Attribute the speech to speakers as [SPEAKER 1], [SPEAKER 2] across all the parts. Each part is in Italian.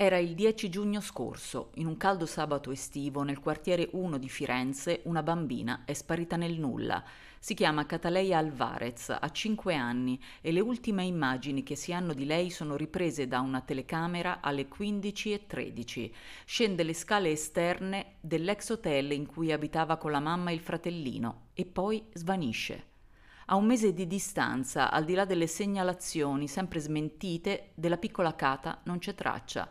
[SPEAKER 1] Era il 10 giugno scorso, in un caldo sabato estivo, nel quartiere 1 di Firenze, una bambina è sparita nel nulla. Si chiama Cataleia Alvarez, ha 5 anni e le ultime immagini che si hanno di lei sono riprese da una telecamera alle 15.13. Scende le scale esterne dell'ex hotel in cui abitava con la mamma e il fratellino e poi svanisce. A un mese di distanza, al di là delle segnalazioni sempre smentite, della piccola Cata non c'è traccia.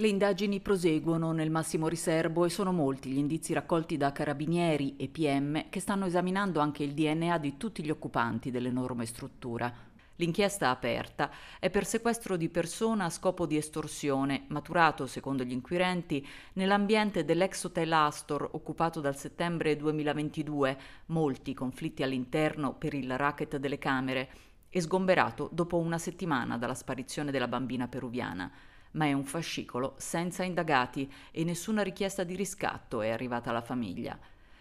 [SPEAKER 1] Le indagini proseguono nel massimo riservo e sono molti gli indizi raccolti da carabinieri e PM che stanno esaminando anche il DNA di tutti gli occupanti dell'enorme struttura. L'inchiesta aperta è per sequestro di persona a scopo di estorsione, maturato, secondo gli inquirenti, nell'ambiente dell'ex hotel Astor occupato dal settembre 2022, molti conflitti all'interno per il racket delle camere, e sgomberato dopo una settimana dalla sparizione della bambina peruviana ma è un fascicolo senza indagati e nessuna richiesta di riscatto è arrivata alla famiglia.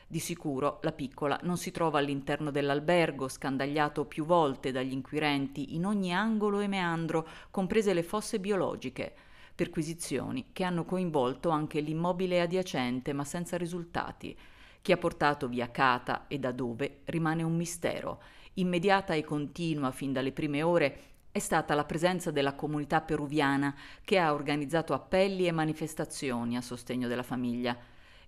[SPEAKER 1] Di sicuro la piccola non si trova all'interno dell'albergo, scandagliato più volte dagli inquirenti in ogni angolo e meandro, comprese le fosse biologiche, perquisizioni che hanno coinvolto anche l'immobile adiacente ma senza risultati. Chi ha portato via Cata e da dove rimane un mistero immediata e continua fin dalle prime ore, è stata la presenza della comunità peruviana che ha organizzato appelli e manifestazioni a sostegno della famiglia.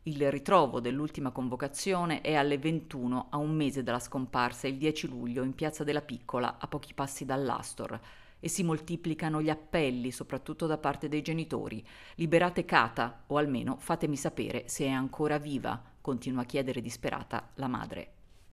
[SPEAKER 1] Il ritrovo dell'ultima convocazione è alle 21 a un mese dalla scomparsa, il 10 luglio, in Piazza della Piccola, a pochi passi dall'Astor. E si moltiplicano gli appelli, soprattutto da parte dei genitori. Liberate Cata, o almeno fatemi sapere se è ancora viva, continua a chiedere disperata la madre.